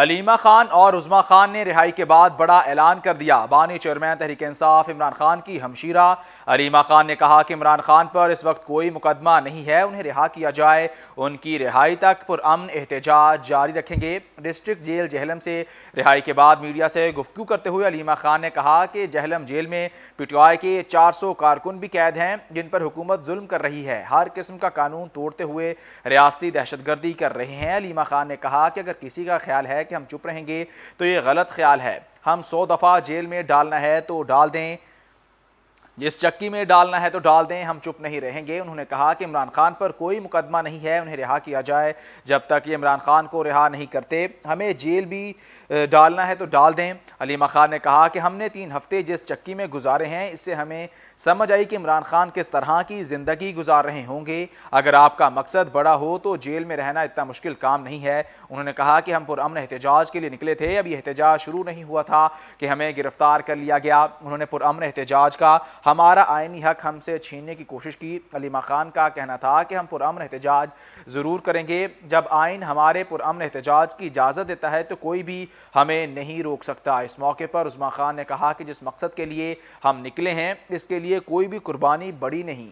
अलीमा खान और उजमा खान ने रिहाई के बाद बड़ा ऐलान कर दिया बानी चेयरमैन तहरीक इंसाफ इमरान खान की हमशीरा अलीमा खान ने कहा कि इमरान खान पर इस वक्त कोई मुकदमा नहीं है उन्हें रिहा किया जाए उनकी रिहाई तक पुरअमन एहतजाज जारी रखेंगे डिस्ट्रिक्ट जेल जहलम से रिहाई के बाद मीडिया से गुफ्तू करते हुए अलीमा खान ने कहा कि जहलम जेल में पिटवाए के चार सौ कारकुन भी कैद हैं जिन पर हुकूमत जुल्म कर रही है हर किस्म का कानून तोड़ते हुए रियासती दहशतगर्दी कर रहे हैं अलीमा खान ने कहा कि अगर किसी का ख्याल है है कि हम चुप रहेंगे तो ये गलत ख्याल है हम सौ दफ़ा जेल में डालना है तो डाल दें जिस चक्की में डालना है तो डाल दें हम चुप नहीं रहेंगे उन्होंने कहा कि इमरान खान पर कोई मुकदमा नहीं है उन्हें रिहा किया जाए जब तक ये इमरान खान को रिहा नहीं करते हमें जेल भी डालना है तो डाल दें अलीमा खान ने कहा कि हमने तीन हफ्ते जिस चक्की में गुजारे हैं इससे हमें समझ आई कि इमरान खान किस तरह की ज़िंदगी गुजार रहे होंगे अगर आपका मकसद बड़ा हो तो जेल में रहना इतना मुश्किल काम नहीं है उन्होंने कहा कि हम पुरान एहतजाज के लिए निकले थे अभी एहतजाज शुरू नहीं हुआ था कि हमें गिरफ्तार कर लिया गया उन्होंने पुरान एहतजाज का हमारा आइनी हक हमसे छीनने की कोशिश की अलीमा खान का कहना था कि हम पुरान एहतजाज ज़रूर करेंगे जब आइन हमारे पुरान एहतजाज की इजाज़त देता है तो कोई भी हमें नहीं रोक सकता इस मौके पर उस्मा खान ने कहा कि जिस मकसद के लिए हम निकले हैं इसके लिए कोई भी कुर्बानी बड़ी नहीं